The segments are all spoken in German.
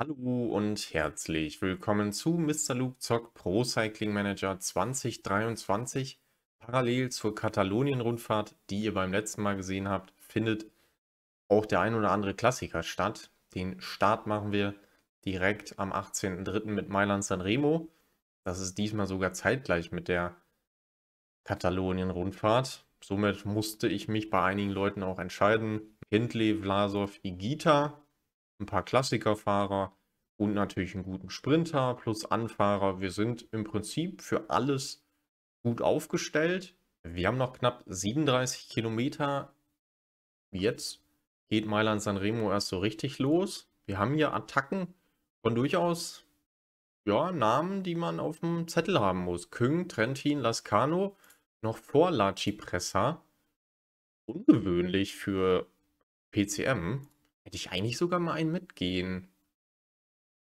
Hallo und herzlich willkommen zu Mr. Luke Zock Pro Cycling Manager 2023. Parallel zur Katalonien-Rundfahrt, die ihr beim letzten Mal gesehen habt, findet auch der ein oder andere Klassiker statt. Den Start machen wir direkt am 18.03. mit Mailand Sanremo. Das ist diesmal sogar zeitgleich mit der Katalonien-Rundfahrt. Somit musste ich mich bei einigen Leuten auch entscheiden. Hindley, Vlasov, Igita ein paar Klassikerfahrer und natürlich einen guten Sprinter plus Anfahrer. Wir sind im Prinzip für alles gut aufgestellt. Wir haben noch knapp 37 Kilometer. Jetzt geht Mailand San Remo erst so richtig los. Wir haben hier Attacken von durchaus ja, Namen, die man auf dem Zettel haben muss. Küng, Trentin, Lascano, noch vor La Cipressa. Ungewöhnlich für PCM. Hätte ich eigentlich sogar mal einen mitgehen.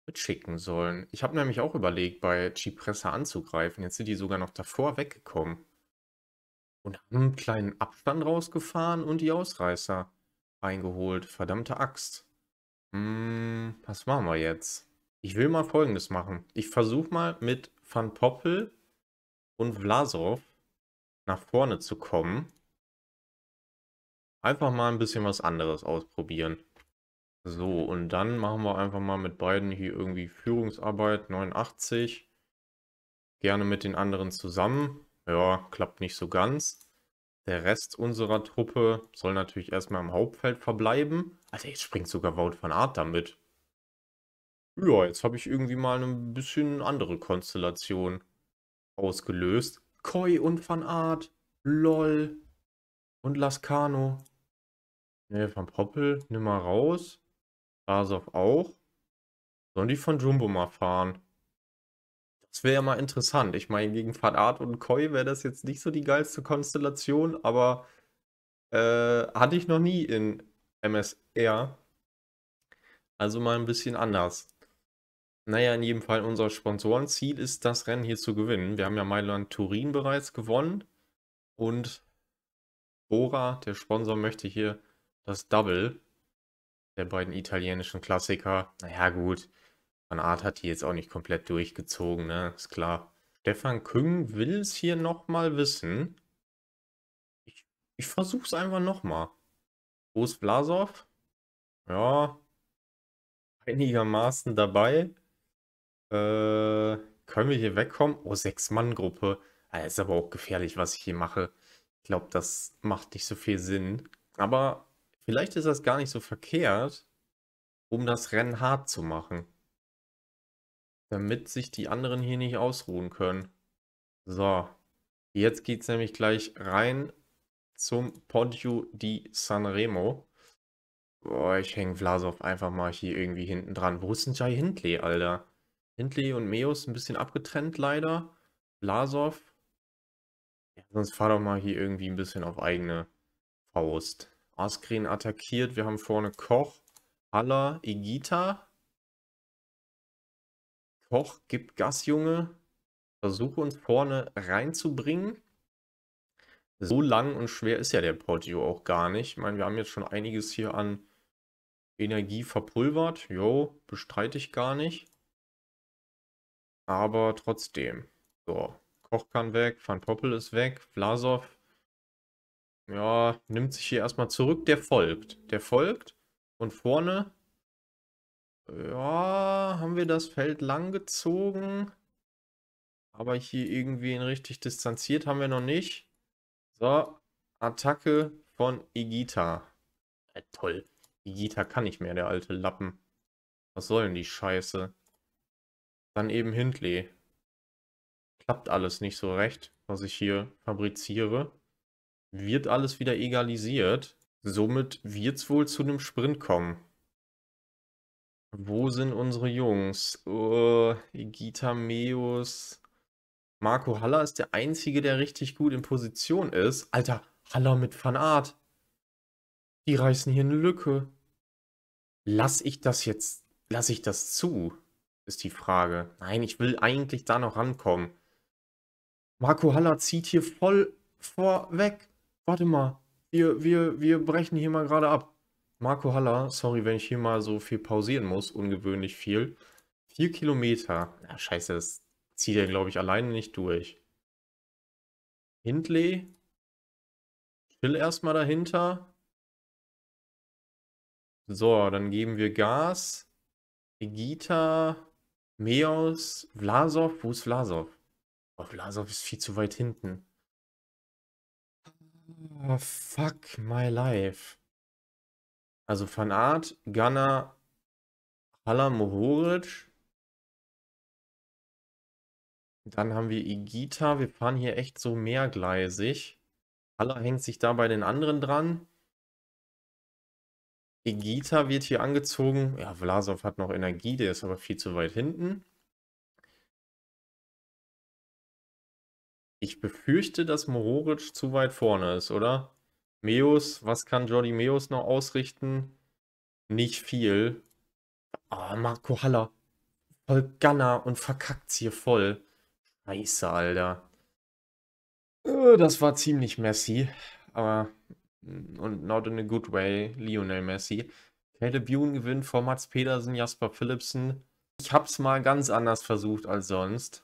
Mitschicken sollen. Ich habe nämlich auch überlegt, bei Chipressa anzugreifen. Jetzt sind die sogar noch davor weggekommen. Und haben einen kleinen Abstand rausgefahren und die Ausreißer eingeholt. Verdammte Axt. Hm, was machen wir jetzt? Ich will mal folgendes machen. Ich versuche mal mit Van Poppel und Vlasov nach vorne zu kommen. Einfach mal ein bisschen was anderes ausprobieren. So, und dann machen wir einfach mal mit beiden hier irgendwie Führungsarbeit 89. Gerne mit den anderen zusammen. Ja, klappt nicht so ganz. Der Rest unserer Truppe soll natürlich erstmal im Hauptfeld verbleiben. Also jetzt springt sogar Wout van Art damit. Ja, jetzt habe ich irgendwie mal ein bisschen andere Konstellation ausgelöst. Koi und van Art, lol und Lascano. Ne, Van Poppel, nimm mal raus. Asov auch. Sollen die von Jumbo mal fahren? Das wäre ja mal interessant. Ich meine, gegen Fadat und Koi wäre das jetzt nicht so die geilste Konstellation, aber äh, hatte ich noch nie in MSR. Also mal ein bisschen anders. Naja, in jedem Fall, unser Sponsorenziel ist, das Rennen hier zu gewinnen. Wir haben ja Mailand-Turin bereits gewonnen und Bora, der Sponsor, möchte hier das Double der beiden italienischen Klassiker. Naja, gut. Van Art hat die jetzt auch nicht komplett durchgezogen, ne? Ist klar. Stefan Küng will es hier nochmal wissen. Ich, ich versuche es einfach nochmal. ist Blasov? Ja. Einigermaßen dabei. Äh, können wir hier wegkommen? Oh, Sechs-Mann-Gruppe. ist aber auch gefährlich, was ich hier mache. Ich glaube, das macht nicht so viel Sinn. Aber Vielleicht ist das gar nicht so verkehrt, um das Rennen hart zu machen. Damit sich die anderen hier nicht ausruhen können. So, jetzt geht es nämlich gleich rein zum Poggio di Sanremo. Boah, ich hänge Vlasov einfach mal hier irgendwie hinten dran. Wo ist denn Jai Hindley, Alter? Hindley und Meos ein bisschen abgetrennt leider. Vlasov. Ja, sonst fahr doch mal hier irgendwie ein bisschen auf eigene Faust. Asgreen attackiert. Wir haben vorne Koch, Haller, Igita. Koch gibt Gas, Junge. Versuche uns vorne reinzubringen. So lang und schwer ist ja der Portio auch gar nicht. Ich meine, wir haben jetzt schon einiges hier an Energie verpulvert. Jo, bestreite ich gar nicht. Aber trotzdem. So, Koch kann weg, Van Poppel ist weg, Vlasov ja, nimmt sich hier erstmal zurück. Der folgt. Der folgt. Und vorne. Ja, haben wir das Feld lang gezogen. Aber hier irgendwie ihn richtig distanziert haben wir noch nicht. So, Attacke von Igita. Ja, toll. Igita kann nicht mehr, der alte Lappen. Was soll denn die Scheiße? Dann eben Hindley. Klappt alles nicht so recht, was ich hier fabriziere wird alles wieder egalisiert. Somit wird es wohl zu einem Sprint kommen. Wo sind unsere Jungs? Uh, Egita Meus. Marco Haller ist der Einzige, der richtig gut in Position ist. Alter, Haller mit Van Art. Die reißen hier eine Lücke. Lass ich das jetzt, lass ich das zu? Ist die Frage. Nein, ich will eigentlich da noch rankommen. Marco Haller zieht hier voll vorweg warte mal, wir, wir, wir brechen hier mal gerade ab. Marco Haller, sorry, wenn ich hier mal so viel pausieren muss, ungewöhnlich viel. Vier Kilometer. Ja, scheiße, das zieht er, glaube ich, alleine nicht durch. Hindley. Chill erstmal dahinter. So, dann geben wir Gas. Egita, Meos, Vlasov. Wo ist Vlasov? Oh, Vlasov ist viel zu weit hinten. Oh, fuck my life. Also Fanart, Ghana, Halamohoric. Dann haben wir Igita. Wir fahren hier echt so mehrgleisig. Haller hängt sich da bei den anderen dran. Igita wird hier angezogen. Ja, Vlasov hat noch Energie, der ist aber viel zu weit hinten. Ich befürchte, dass Mororic zu weit vorne ist, oder? Meus, was kann Jordi Meus noch ausrichten? Nicht viel. Ah, oh, Marco Haller. Voll Gunner und verkackt's hier voll. Scheiße, Alter. Äh, das war ziemlich messy, aber und not in a good way, Lionel Messi. Caleb Ewan gewinnt vor Mats Pedersen, Jasper Philipsen. Ich hab's mal ganz anders versucht als sonst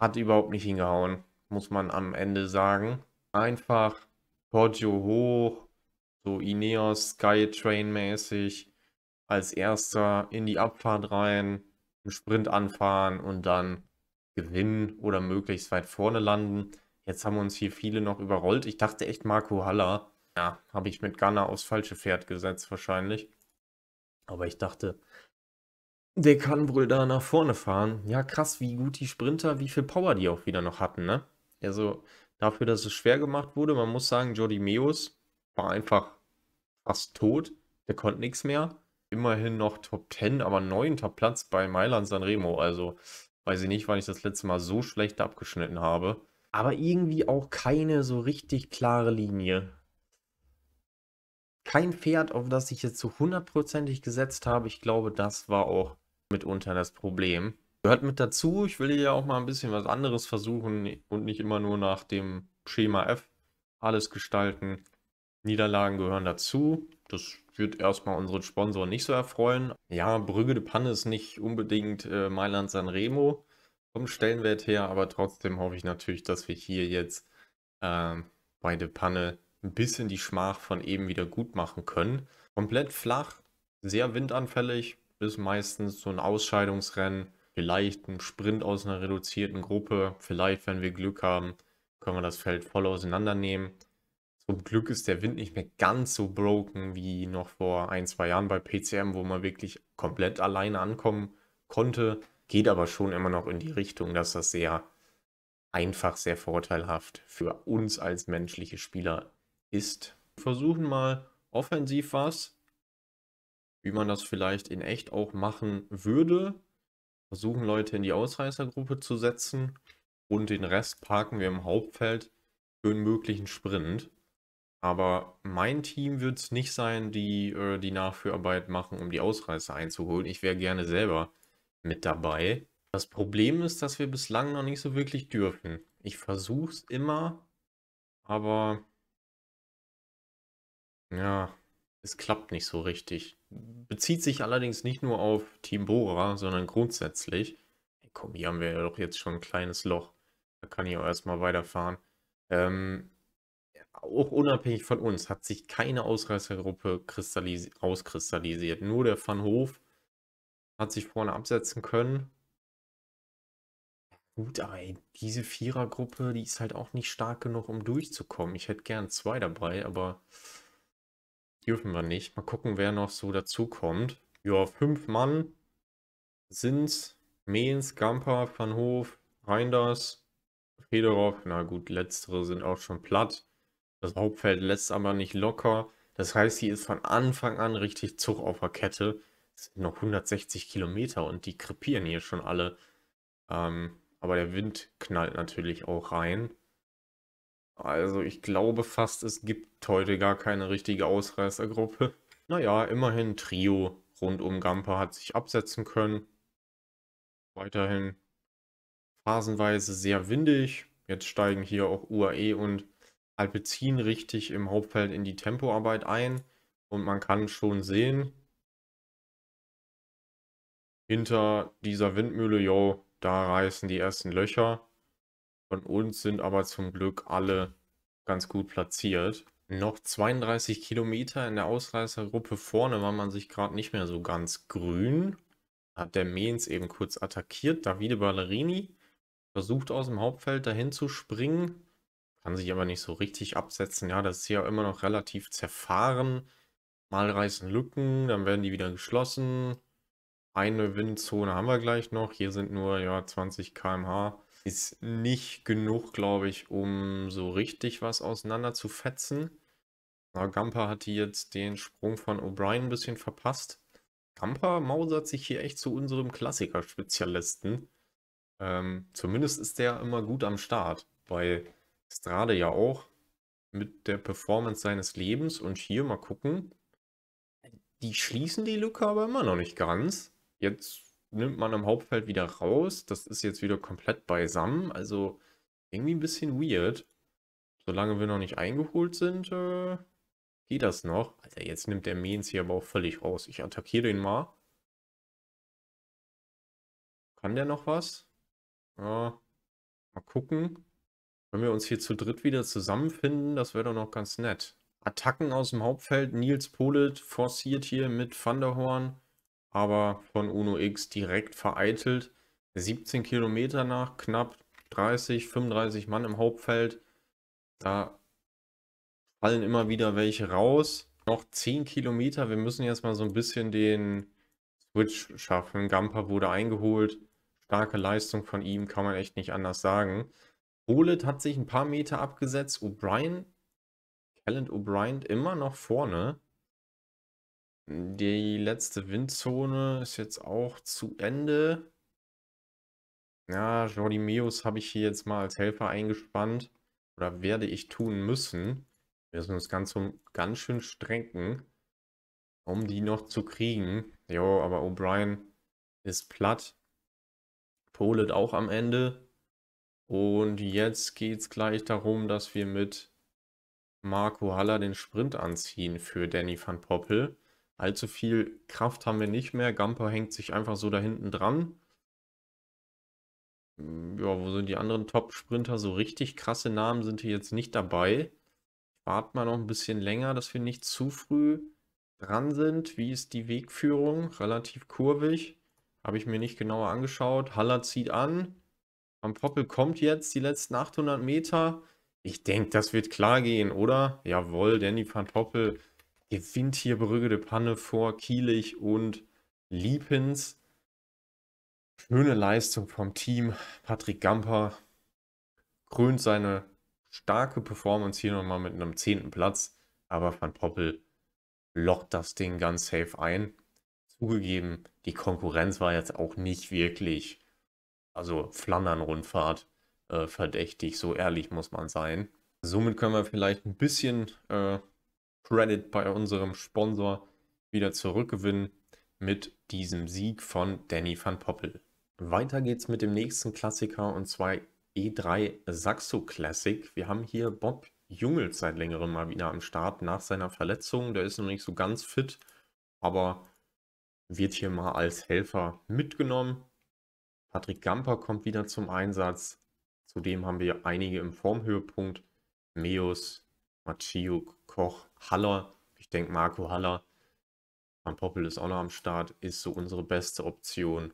hat überhaupt nicht hingehauen, muss man am Ende sagen. Einfach Poggio hoch, so Ineos Skytrain mäßig, als erster in die Abfahrt rein, im Sprint anfahren und dann gewinnen oder möglichst weit vorne landen. Jetzt haben uns hier viele noch überrollt. Ich dachte echt Marco Haller. Ja, habe ich mit Gunner aufs falsche Pferd gesetzt wahrscheinlich. Aber ich dachte, der kann wohl da nach vorne fahren. Ja, krass, wie gut die Sprinter, wie viel Power die auch wieder noch hatten, ne? Also dafür, dass es schwer gemacht wurde, man muss sagen, Jordi Meus war einfach fast tot. Der konnte nichts mehr. Immerhin noch Top 10, aber neunter Platz bei Mailand Sanremo. Also weiß ich nicht, wann ich das letzte Mal so schlecht abgeschnitten habe. Aber irgendwie auch keine so richtig klare Linie kein Pferd, auf das ich jetzt zu hundertprozentig gesetzt habe. Ich glaube, das war auch mitunter das Problem. Gehört mit dazu, ich will ja auch mal ein bisschen was anderes versuchen und nicht immer nur nach dem Schema F alles gestalten. Niederlagen gehören dazu. Das wird erstmal unseren Sponsor nicht so erfreuen. Ja, Brügge de Panne ist nicht unbedingt äh, Mailand San Remo vom Stellenwert her, aber trotzdem hoffe ich natürlich, dass wir hier jetzt äh, bei de Panne ein bisschen die Schmach von eben wieder gut machen können. Komplett flach, sehr windanfällig, ist meistens so ein Ausscheidungsrennen, vielleicht ein Sprint aus einer reduzierten Gruppe, vielleicht, wenn wir Glück haben, können wir das Feld voll auseinandernehmen. Zum Glück ist der Wind nicht mehr ganz so broken wie noch vor ein, zwei Jahren bei PCM, wo man wirklich komplett alleine ankommen konnte. Geht aber schon immer noch in die Richtung, dass das sehr einfach, sehr vorteilhaft für uns als menschliche Spieler ist. Wir versuchen mal offensiv was wie man das vielleicht in echt auch machen würde. Versuchen Leute in die Ausreißergruppe zu setzen und den Rest parken wir im Hauptfeld für einen möglichen Sprint. Aber mein Team wird es nicht sein, die äh, die Nachführarbeit machen, um die Ausreißer einzuholen. Ich wäre gerne selber mit dabei. Das Problem ist, dass wir bislang noch nicht so wirklich dürfen. Ich versuche es immer, aber ja, es klappt nicht so richtig. Bezieht sich allerdings nicht nur auf Team Bora, sondern grundsätzlich. Hey, komm, hier haben wir ja doch jetzt schon ein kleines Loch. Da kann ich auch erstmal weiterfahren. Ähm, auch unabhängig von uns hat sich keine Ausreißergruppe rauskristallisiert. Nur der Van Hof hat sich vorne absetzen können. Gut, aber ey, diese Vierergruppe, die ist halt auch nicht stark genug, um durchzukommen. Ich hätte gern zwei dabei, aber Dürfen wir nicht. Mal gucken, wer noch so dazukommt. Ja, fünf Mann sind's. Mehens, Gamper, Van Hof, Reinders, Fedorov. Na gut, letztere sind auch schon platt. Das Hauptfeld lässt aber nicht locker. Das heißt, hier ist von Anfang an richtig Zug auf der Kette. Es sind noch 160 Kilometer und die krepieren hier schon alle. Ähm, aber der Wind knallt natürlich auch rein. Also ich glaube fast, es gibt heute gar keine richtige Ausreißergruppe. Naja, immerhin Trio rund um Gamper hat sich absetzen können. Weiterhin phasenweise sehr windig. Jetzt steigen hier auch UAE und Alpecin richtig im Hauptfeld in die Tempoarbeit ein. Und man kann schon sehen, hinter dieser Windmühle, yo, da reißen die ersten Löcher. Von uns sind aber zum Glück alle ganz gut platziert. Noch 32 Kilometer in der Ausreißergruppe vorne war man sich gerade nicht mehr so ganz grün. Hat der Mainz eben kurz attackiert. Davide Ballerini versucht aus dem Hauptfeld dahin zu springen. Kann sich aber nicht so richtig absetzen. Ja, das ist ja immer noch relativ zerfahren. Mal reißen Lücken, dann werden die wieder geschlossen. Eine Windzone haben wir gleich noch. Hier sind nur ja, 20 km/h ist nicht genug, glaube ich, um so richtig was auseinander zu fetzen. Na, Gamper hat jetzt den Sprung von O'Brien ein bisschen verpasst. Gamper mausert sich hier echt zu unserem Klassiker-Spezialisten. Ähm, zumindest ist der immer gut am Start. Bei Strade ja auch. Mit der Performance seines Lebens. Und hier mal gucken. Die schließen die Lücke aber immer noch nicht ganz. Jetzt nimmt man am Hauptfeld wieder raus. Das ist jetzt wieder komplett beisammen. Also irgendwie ein bisschen weird. Solange wir noch nicht eingeholt sind, äh, geht das noch. Alter, jetzt nimmt der Mainz hier aber auch völlig raus. Ich attackiere den mal. Kann der noch was? Ja, mal gucken. Wenn wir uns hier zu dritt wieder zusammenfinden, das wäre doch noch ganz nett. Attacken aus dem Hauptfeld. Nils Polit forciert hier mit Thunderhorn aber von Uno X direkt vereitelt. 17 Kilometer nach, knapp 30, 35 Mann im Hauptfeld. Da fallen immer wieder welche raus. Noch 10 Kilometer. Wir müssen jetzt mal so ein bisschen den Switch schaffen. Gamper wurde eingeholt. Starke Leistung von ihm, kann man echt nicht anders sagen. Bolet hat sich ein paar Meter abgesetzt. O'Brien, Callant O'Brien immer noch vorne. Die letzte Windzone ist jetzt auch zu Ende. Ja, Jordi Meus habe ich hier jetzt mal als Helfer eingespannt. Oder werde ich tun müssen. Wir müssen uns ganz, ganz schön strecken, um die noch zu kriegen. Jo, aber O'Brien ist platt. Polet auch am Ende. Und jetzt geht es gleich darum, dass wir mit Marco Haller den Sprint anziehen für Danny van Poppel. Allzu viel Kraft haben wir nicht mehr. Gamper hängt sich einfach so da hinten dran. Hm, ja, wo sind die anderen Top-Sprinter? So richtig krasse Namen sind hier jetzt nicht dabei. Warten mal noch ein bisschen länger, dass wir nicht zu früh dran sind. Wie ist die Wegführung? Relativ kurvig. Habe ich mir nicht genauer angeschaut. Haller zieht an. Am Poppel kommt jetzt die letzten 800 Meter. Ich denke, das wird klar gehen, oder? Jawohl, Danny van Poppel gewinnt hier Brügge de Panne vor Kielich und Liepins. Schöne Leistung vom Team. Patrick Gamper krönt seine starke Performance hier nochmal mit einem zehnten Platz. Aber Van Poppel lockt das Ding ganz safe ein. Zugegeben, die Konkurrenz war jetzt auch nicht wirklich, also Flandern-Rundfahrt äh, verdächtig, so ehrlich muss man sein. Somit können wir vielleicht ein bisschen äh, Credit bei unserem Sponsor wieder zurückgewinnen mit diesem Sieg von Danny van Poppel. Weiter geht's mit dem nächsten Klassiker und zwar E3 Saxo Classic. Wir haben hier Bob Jungels seit längerem mal wieder am Start nach seiner Verletzung. Der ist noch nicht so ganz fit, aber wird hier mal als Helfer mitgenommen. Patrick Gamper kommt wieder zum Einsatz. Zudem haben wir einige im Formhöhepunkt. Meus, Maciuk, Koch, Haller. Ich denke, Marco Haller. Van Poppel ist auch noch am Start. Ist so unsere beste Option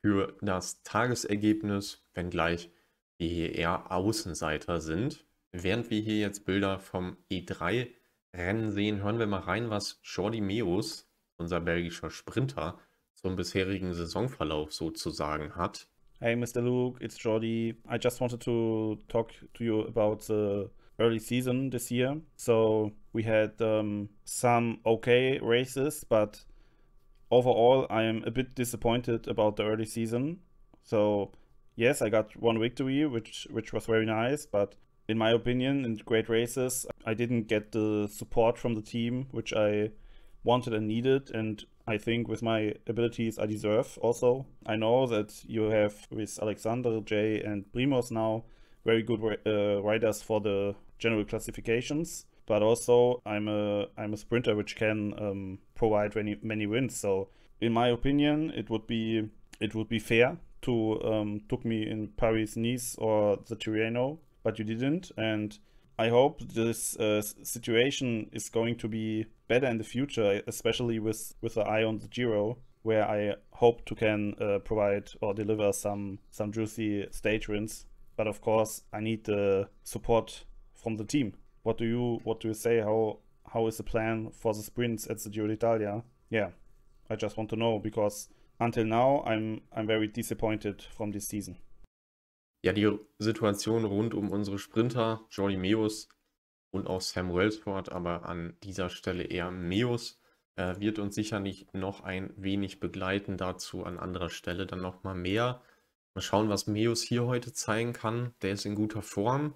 für das Tagesergebnis, wenngleich wir hier eher Außenseiter sind. Während wir hier jetzt Bilder vom E3-Rennen sehen, hören wir mal rein, was Jordi Meus, unser belgischer Sprinter, zum bisherigen Saisonverlauf sozusagen hat. Hey Mr. Luke, it's Jordi. I just wanted to talk to you about the early season this year. So we had um, some okay races, but overall, I am a bit disappointed about the early season. So yes, I got one victory, which which was very nice, but in my opinion, in great races, I didn't get the support from the team which I wanted and needed, and I think with my abilities I deserve also. I know that you have with Alexander, Jay, and Primos now very good uh, riders for the general classifications. But also, I'm a I'm a sprinter which can um, provide many many wins. So, in my opinion, it would be it would be fair to um, took me in Paris, Nice, or the Tirreno, but you didn't. And I hope this uh, situation is going to be better in the future, especially with with the eye on the Giro, where I hope to can uh, provide or deliver some some juicy stage wins but of course I need the support from the team. What do you what do you say? How how is the plan for the sprints at the Giro d'Italia? Yeah, I just want to know because until now I'm I'm very disappointed from this season. Ja, die Situation rund um unsere Sprinter, Jordi Meus und auch Sam Wellsford, aber an dieser Stelle eher Meus, äh, wird uns sicherlich noch ein wenig begleiten. Dazu an anderer Stelle dann nochmal mehr. Mal schauen, was Meus hier heute zeigen kann. Der ist in guter Form.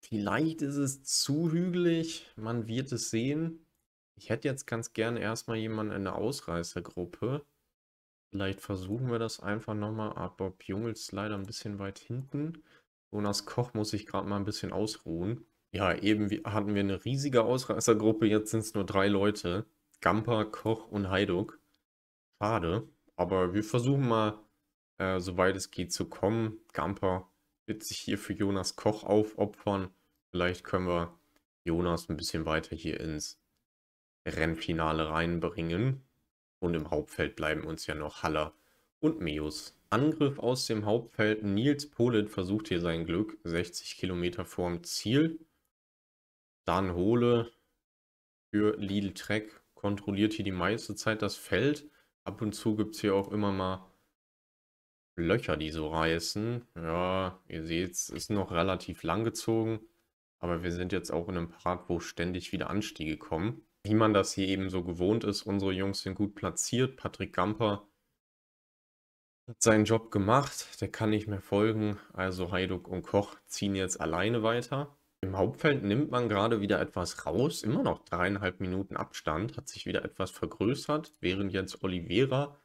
Vielleicht ist es zu hügelig. Man wird es sehen. Ich hätte jetzt ganz gerne erstmal jemanden in der Ausreißergruppe. Vielleicht versuchen wir das einfach nochmal. Aber ah, Bob Jungel ist leider ein bisschen weit hinten. Jonas Koch muss sich gerade mal ein bisschen ausruhen. Ja, eben hatten wir eine riesige Ausreißergruppe. Jetzt sind es nur drei Leute. Gamper, Koch und Heiduk. Schade. Aber wir versuchen mal äh, soweit es geht, zu kommen. Gamper wird sich hier für Jonas Koch aufopfern. Vielleicht können wir Jonas ein bisschen weiter hier ins Rennfinale reinbringen. Und im Hauptfeld bleiben uns ja noch Haller und Meus. Angriff aus dem Hauptfeld. Nils Polit versucht hier sein Glück. 60 Kilometer vorm Ziel. Dann Hole für Lidl Trek kontrolliert hier die meiste Zeit das Feld. Ab und zu gibt es hier auch immer mal Löcher, die so reißen. Ja, ihr seht, es ist noch relativ lang gezogen. Aber wir sind jetzt auch in einem Part, wo ständig wieder Anstiege kommen. Wie man das hier eben so gewohnt ist, unsere Jungs sind gut platziert. Patrick Gamper hat seinen Job gemacht, der kann nicht mehr folgen. Also Heiduk und Koch ziehen jetzt alleine weiter. Im Hauptfeld nimmt man gerade wieder etwas raus, immer noch dreieinhalb Minuten Abstand, hat sich wieder etwas vergrößert, während jetzt Oliveira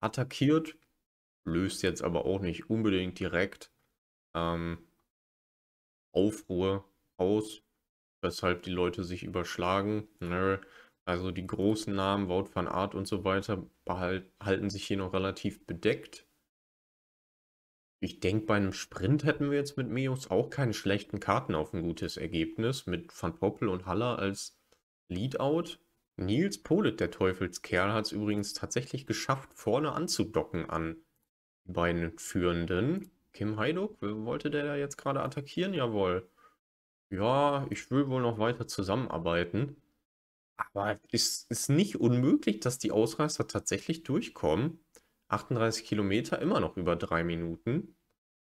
attackiert löst jetzt aber auch nicht unbedingt direkt ähm, Aufruhr aus, weshalb die Leute sich überschlagen. Ne? Also die großen Namen, Wout van Art und so weiter, behalt, halten sich hier noch relativ bedeckt. Ich denke, bei einem Sprint hätten wir jetzt mit Meos auch keine schlechten Karten auf ein gutes Ergebnis. Mit Van Poppel und Haller als Leadout. Nils Polit, der Teufelskerl, hat es übrigens tatsächlich geschafft, vorne anzudocken an die beiden Führenden. Kim Heiduk, wollte der da jetzt gerade attackieren? Jawohl. Ja, ich will wohl noch weiter zusammenarbeiten. Aber es ist nicht unmöglich, dass die Ausreißer tatsächlich durchkommen. 38 Kilometer, immer noch über drei Minuten.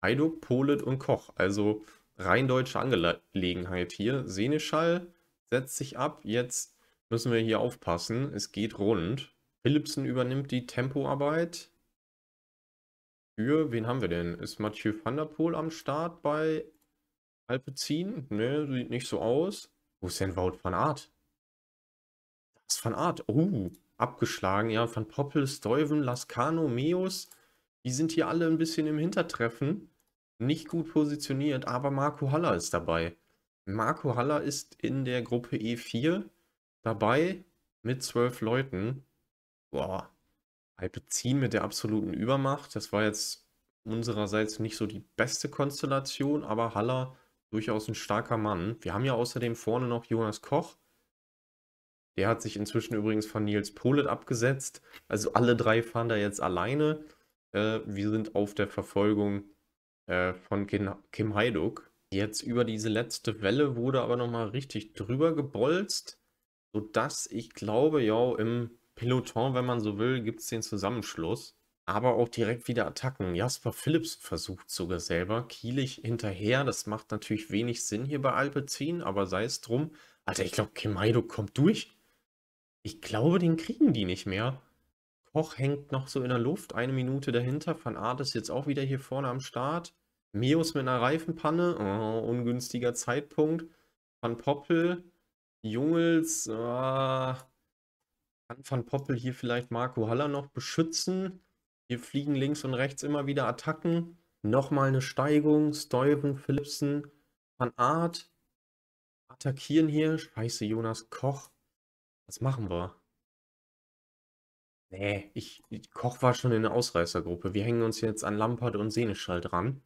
Heiduk, Polet und Koch. Also rein deutsche Angelegenheit hier. Seneschall setzt sich ab. Jetzt müssen wir hier aufpassen. Es geht rund. Philipsen übernimmt die Tempoarbeit. Für wen haben wir denn? Ist Mathieu van der Poel am Start bei Alpecin? Ne, sieht nicht so aus. Wo ist denn Wout van Art? Das ist van Art. Oh, abgeschlagen. Ja, van Poppel, Steuven, Lascano, Meus. Die sind hier alle ein bisschen im Hintertreffen. Nicht gut positioniert, aber Marco Haller ist dabei. Marco Haller ist in der Gruppe E4 dabei mit zwölf Leuten. Boah, Alpezin mit der absoluten Übermacht. Das war jetzt unsererseits nicht so die beste Konstellation, aber Haller durchaus ein starker Mann. Wir haben ja außerdem vorne noch Jonas Koch. Der hat sich inzwischen übrigens von Nils Polet abgesetzt. Also alle drei fahren da jetzt alleine. Äh, wir sind auf der Verfolgung äh, von Kim Heiduk. Jetzt über diese letzte Welle wurde aber nochmal richtig drüber gebolzt, sodass ich glaube, ja, im Peloton, wenn man so will, gibt es den Zusammenschluss. Aber auch direkt wieder Attacken. Jasper Phillips versucht sogar selber. Kielich hinterher. Das macht natürlich wenig Sinn hier bei Alpecin, aber sei es drum. Alter, ich glaube, Kemaido kommt durch. Ich glaube, den kriegen die nicht mehr. Koch hängt noch so in der Luft, eine Minute dahinter. Van Art ist jetzt auch wieder hier vorne am Start. Meus mit einer Reifenpanne, oh, ungünstiger Zeitpunkt. Van Poppel, Jungels, oh, kann Van Poppel hier vielleicht Marco Haller noch beschützen? Hier fliegen links und rechts immer wieder Attacken. Nochmal eine Steigung. Steuben, Philipsen, Van Art. Attackieren hier. Scheiße, Jonas Koch. Was machen wir? Nee, ich, Koch war schon in der Ausreißergruppe. Wir hängen uns jetzt an Lampard und Seneschall dran.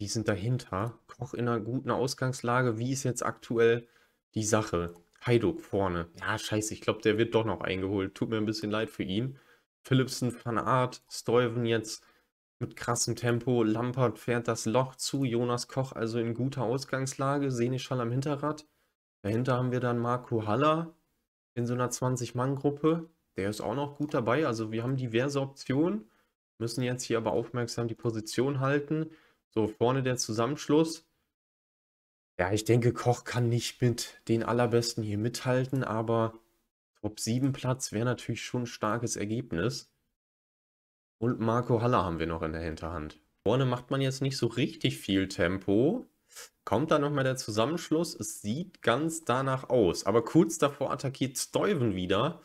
Die sind dahinter. Koch in einer guten Ausgangslage. Wie ist jetzt aktuell die Sache? Heiduk vorne. Ja, scheiße, ich glaube, der wird doch noch eingeholt. Tut mir ein bisschen leid für ihn. Philipsen, Van Aert, Steuven jetzt mit krassem Tempo. Lampert fährt das Loch zu. Jonas Koch also in guter Ausgangslage. Seneschal am Hinterrad. Dahinter haben wir dann Marco Haller in so einer 20-Mann-Gruppe. Der ist auch noch gut dabei. Also wir haben diverse Optionen. Müssen jetzt hier aber aufmerksam die Position halten. So, vorne der Zusammenschluss. Ja, ich denke, Koch kann nicht mit den allerbesten hier mithalten, aber Top 7 Platz wäre natürlich schon ein starkes Ergebnis. Und Marco Haller haben wir noch in der Hinterhand. Vorne macht man jetzt nicht so richtig viel Tempo. Kommt da nochmal der Zusammenschluss. Es sieht ganz danach aus. Aber kurz davor attackiert Steuven wieder.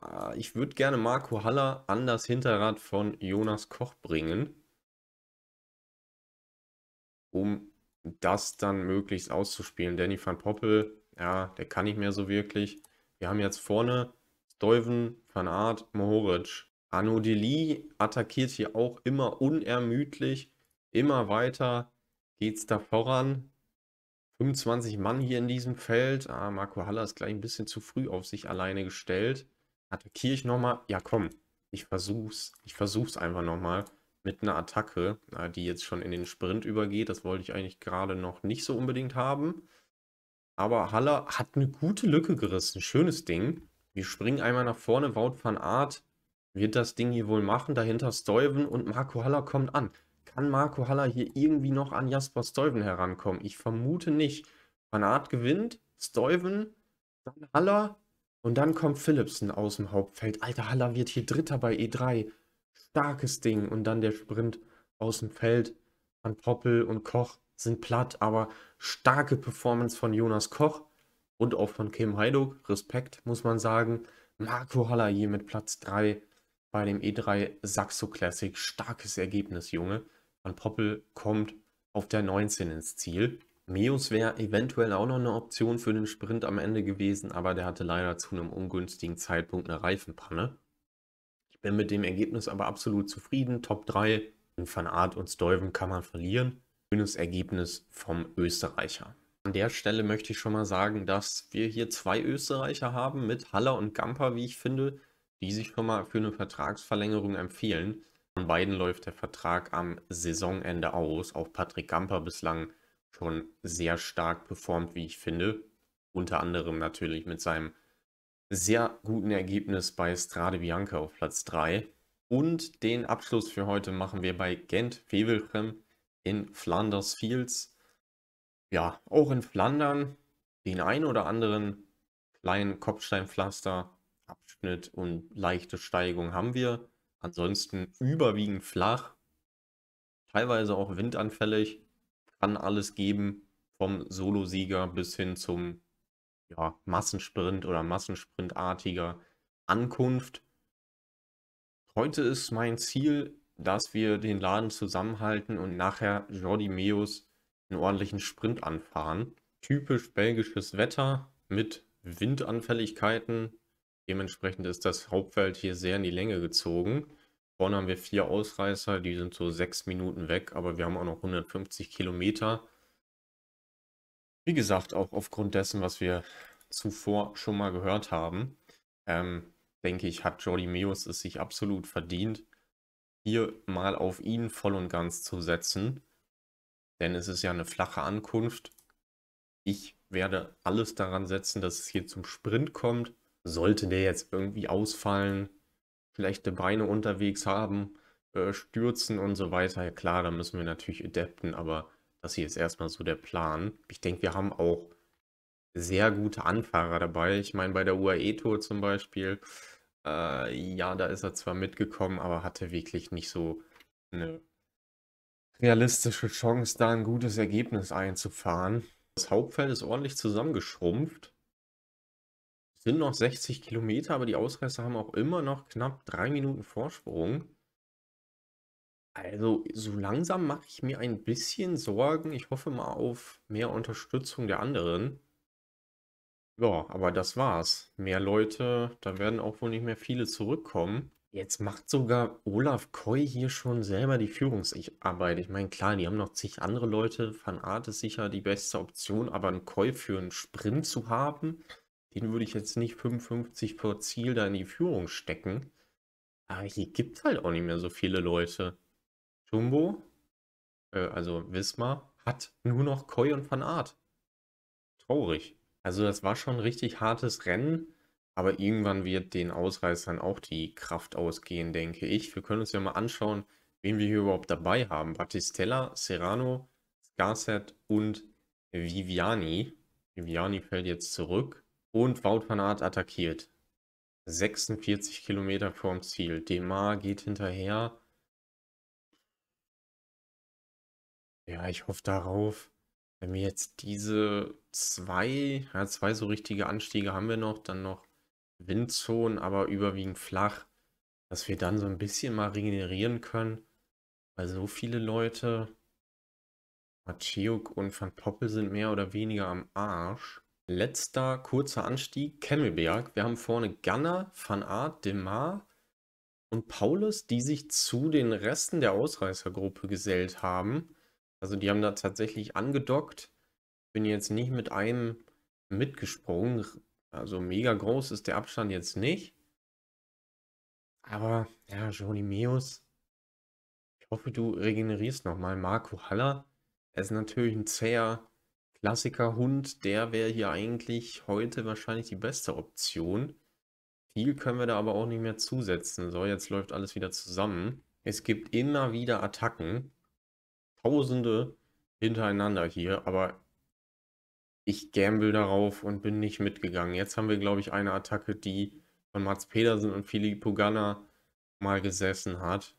Ah, ich würde gerne Marco Haller an das Hinterrad von Jonas Koch bringen. Um das dann möglichst auszuspielen. Danny van Poppel, ja, der kann nicht mehr so wirklich. Wir haben jetzt vorne Steuven, Van Art, Mohoric. Anodeli attackiert hier auch immer unermüdlich, immer weiter geht es da voran. 25 Mann hier in diesem Feld. Ah, Marco Haller ist gleich ein bisschen zu früh auf sich alleine gestellt. Attackiere ich nochmal? Ja, komm, ich versuch's. Ich versuch's einfach nochmal mit einer Attacke, äh, die jetzt schon in den Sprint übergeht. Das wollte ich eigentlich gerade noch nicht so unbedingt haben. Aber Haller hat eine gute Lücke gerissen. Schönes Ding. Wir springen einmal nach vorne. Wout van Aert wird das Ding hier wohl machen. Dahinter Steuven und Marco Haller kommt an. Kann Marco Haller hier irgendwie noch an Jasper Steuven herankommen? Ich vermute nicht. Van Aert gewinnt. Steuven, dann Haller und dann kommt Philipsen aus dem Hauptfeld. Alter, Haller wird hier Dritter bei E3 starkes Ding. Und dann der Sprint aus dem Feld an Poppel und Koch sind platt, aber starke Performance von Jonas Koch und auch von Kim Heiduk. Respekt, muss man sagen. Marco hier mit Platz 3 bei dem E3 Saxo Classic. Starkes Ergebnis, Junge. Van Poppel kommt auf der 19 ins Ziel. Meus wäre eventuell auch noch eine Option für den Sprint am Ende gewesen, aber der hatte leider zu einem ungünstigen Zeitpunkt eine Reifenpanne. Bin mit dem Ergebnis aber absolut zufrieden. Top 3 in Van Art und Steuven kann man verlieren. Schönes Ergebnis vom Österreicher. An der Stelle möchte ich schon mal sagen, dass wir hier zwei Österreicher haben mit Haller und Gamper, wie ich finde, die sich schon mal für eine Vertragsverlängerung empfehlen. Von beiden läuft der Vertrag am Saisonende aus. Auch Patrick Gamper bislang schon sehr stark performt, wie ich finde. Unter anderem natürlich mit seinem sehr guten Ergebnis bei Strade Bianca auf Platz 3. Und den Abschluss für heute machen wir bei Gent Wevelgem in Flanders Fields. Ja, auch in Flandern den ein oder anderen kleinen Kopfsteinpflasterabschnitt und leichte Steigung haben wir. Ansonsten überwiegend flach, teilweise auch windanfällig, kann alles geben, vom Solosieger bis hin zum ja, Massensprint oder Massensprintartiger Ankunft. Heute ist mein Ziel, dass wir den Laden zusammenhalten und nachher Jordi Meus einen ordentlichen Sprint anfahren. Typisch belgisches Wetter mit Windanfälligkeiten. Dementsprechend ist das Hauptfeld hier sehr in die Länge gezogen. Vorne haben wir vier Ausreißer, die sind so sechs Minuten weg, aber wir haben auch noch 150 Kilometer. Wie gesagt, auch aufgrund dessen, was wir zuvor schon mal gehört haben, ähm, denke ich, hat Jordi Meus es sich absolut verdient, hier mal auf ihn voll und ganz zu setzen. Denn es ist ja eine flache Ankunft. Ich werde alles daran setzen, dass es hier zum Sprint kommt. Sollte der jetzt irgendwie ausfallen, schlechte Beine unterwegs haben, äh, stürzen und so weiter, ja, klar, da müssen wir natürlich adapten, aber das hier ist erstmal so der Plan. Ich denke, wir haben auch sehr gute Anfahrer dabei. Ich meine, bei der UAE Tour zum Beispiel, äh, ja, da ist er zwar mitgekommen, aber hatte wirklich nicht so eine realistische Chance, da ein gutes Ergebnis einzufahren. Das Hauptfeld ist ordentlich zusammengeschrumpft. Es sind noch 60 Kilometer, aber die Ausreißer haben auch immer noch knapp drei Minuten Vorsprung. Also so langsam mache ich mir ein bisschen Sorgen. Ich hoffe mal auf mehr Unterstützung der anderen. Ja, aber das war's. Mehr Leute, da werden auch wohl nicht mehr viele zurückkommen. Jetzt macht sogar Olaf Koi hier schon selber die Führungsarbeit. Ich meine, klar, die haben noch zig andere Leute. Van Art ist sicher die beste Option, aber einen Koi für einen Sprint zu haben, den würde ich jetzt nicht 55 pro Ziel da in die Führung stecken. Aber hier gibt es halt auch nicht mehr so viele Leute. Jumbo, äh, also Wismar, hat nur noch Koi und Van Art. Traurig. Also das war schon ein richtig hartes Rennen, aber irgendwann wird den Ausreißern auch die Kraft ausgehen, denke ich. Wir können uns ja mal anschauen, wen wir hier überhaupt dabei haben. Battistella, Serrano, Scarset und Viviani. Viviani fällt jetzt zurück und Wout van Aert attackiert. 46 Kilometer vorm Ziel. Demar geht hinterher. Ja, ich hoffe darauf. Wenn wir jetzt diese zwei, ja, zwei so richtige Anstiege haben wir noch, dann noch Windzonen, aber überwiegend flach, dass wir dann so ein bisschen mal regenerieren können. Weil so viele Leute, Maciuk und Van Poppel sind mehr oder weniger am Arsch. Letzter kurzer Anstieg, Kemmelberg. Wir haben vorne Gunner, Van Aert, Demar und Paulus, die sich zu den Resten der Ausreißergruppe gesellt haben. Also die haben da tatsächlich angedockt. Bin jetzt nicht mit einem mitgesprungen. Also mega groß ist der Abstand jetzt nicht. Aber ja, Joni Meus. Ich hoffe, du regenerierst nochmal. Marco Haller. Er ist natürlich ein zäher Klassikerhund. Der wäre hier eigentlich heute wahrscheinlich die beste Option. Viel können wir da aber auch nicht mehr zusetzen. So, jetzt läuft alles wieder zusammen. Es gibt immer wieder Attacken. Tausende hintereinander hier, aber ich gamble darauf und bin nicht mitgegangen. Jetzt haben wir, glaube ich, eine Attacke, die von Mats Pedersen und Filippo Ganna mal gesessen hat.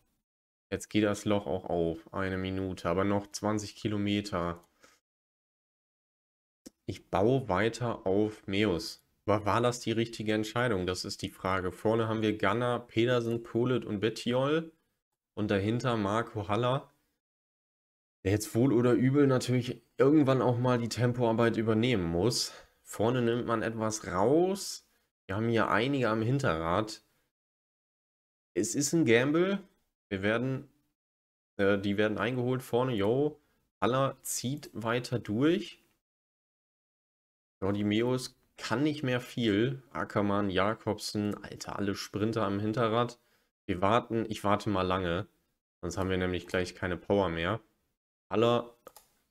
Jetzt geht das Loch auch auf. Eine Minute, aber noch 20 Kilometer. Ich baue weiter auf Meus. Aber war das die richtige Entscheidung? Das ist die Frage. Vorne haben wir Ganna, Pedersen, Polit und Bettiol. Und dahinter Marco Haller der jetzt wohl oder übel natürlich irgendwann auch mal die Tempoarbeit übernehmen muss. Vorne nimmt man etwas raus. Wir haben hier einige am Hinterrad. Es ist ein Gamble. Wir werden, äh, die werden eingeholt vorne. Yo, Haller zieht weiter durch. Jordi Meus kann nicht mehr viel. Ackermann, Jakobsen, Alter, alle Sprinter am Hinterrad. Wir warten, ich warte mal lange. Sonst haben wir nämlich gleich keine Power mehr aller.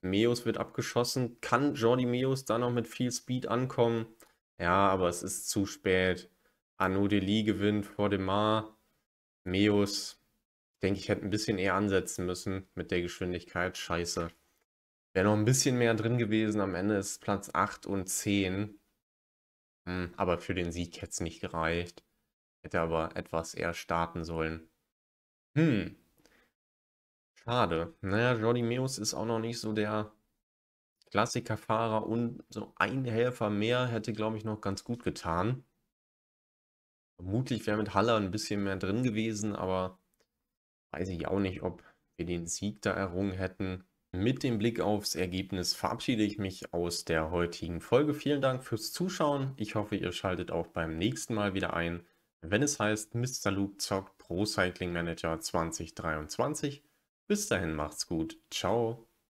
Meos wird abgeschossen. Kann Jordi Meos da noch mit viel Speed ankommen? Ja, aber es ist zu spät. Arnaud Deli gewinnt vor dem Mar. Meos, denke ich, hätte ein bisschen eher ansetzen müssen mit der Geschwindigkeit. Scheiße. Wäre noch ein bisschen mehr drin gewesen. Am Ende ist Platz 8 und 10. Hm, aber für den Sieg hätte es nicht gereicht. Hätte aber etwas eher starten sollen. Hm, Schade. Naja, Jordi Meus ist auch noch nicht so der Klassikerfahrer und so ein Helfer mehr hätte, glaube ich, noch ganz gut getan. Vermutlich wäre mit Haller ein bisschen mehr drin gewesen, aber weiß ich auch nicht, ob wir den Sieg da errungen hätten. Mit dem Blick aufs Ergebnis verabschiede ich mich aus der heutigen Folge. Vielen Dank fürs Zuschauen. Ich hoffe, ihr schaltet auch beim nächsten Mal wieder ein, wenn es heißt Mr. Luke zockt Pro Cycling Manager 2023. Bis dahin macht's gut. Ciao.